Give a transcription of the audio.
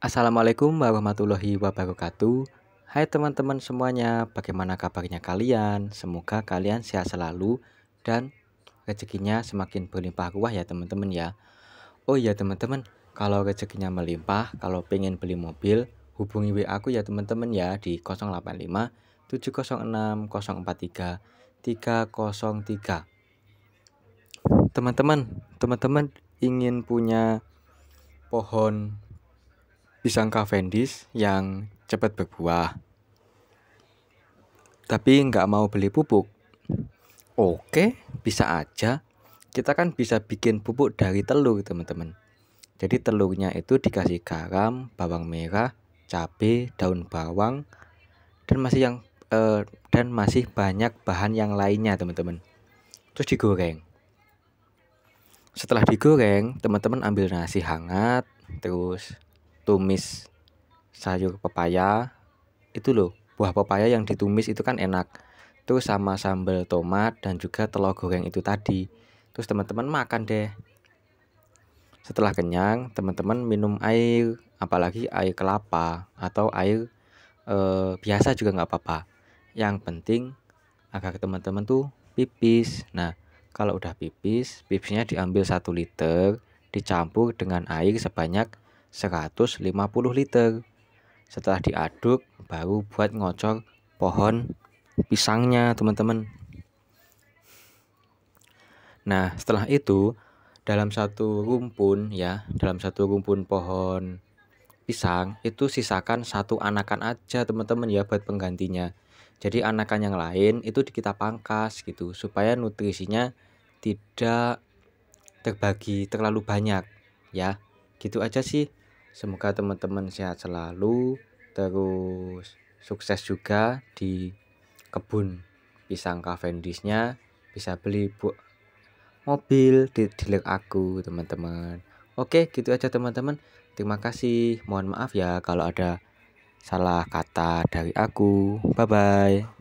Assalamualaikum warahmatullahi wabarakatuh. Hai teman-teman semuanya, bagaimana kabarnya kalian? Semoga kalian sehat selalu dan rezekinya semakin berlimpah ruah ya teman-teman ya. Oh iya teman-teman, kalau rezekinya melimpah, kalau pengen beli mobil, hubungi WA aku ya teman-teman ya di 085 706 043 303 teman-teman, teman-teman ingin punya pohon pisang Cavendish yang cepat berbuah. Tapi nggak mau beli pupuk. Oke, bisa aja. Kita kan bisa bikin pupuk dari telur, teman-teman. Jadi telurnya itu dikasih garam, bawang merah, cabai, daun bawang, dan masih yang eh, dan masih banyak bahan yang lainnya, teman-teman. Terus digoreng. Setelah digoreng, teman-teman ambil nasi hangat, terus tumis sayur pepaya itu loh buah pepaya yang ditumis itu kan enak terus sama sambal tomat dan juga telur goreng itu tadi terus teman-teman makan deh setelah kenyang teman-teman minum air apalagi air kelapa atau air eh, biasa juga nggak apa-apa yang penting agar teman-teman tuh pipis nah kalau udah pipis pipisnya diambil satu liter dicampur dengan air sebanyak 150 liter. Setelah diaduk baru buat ngocor pohon pisangnya, teman-teman. Nah, setelah itu dalam satu rumpun ya, dalam satu rumpun pohon pisang itu sisakan satu anakan aja teman-teman ya buat penggantinya. Jadi anakan yang lain itu kita pangkas gitu supaya nutrisinya tidak terbagi terlalu banyak ya. Gitu aja sih Semoga teman-teman sehat selalu, terus sukses juga di kebun pisang Cavendishnya bisa beli bu mobil di dealer aku teman-teman oke gitu aja teman-teman terima kasih mohon maaf ya kalau ada salah kata dari aku bye bye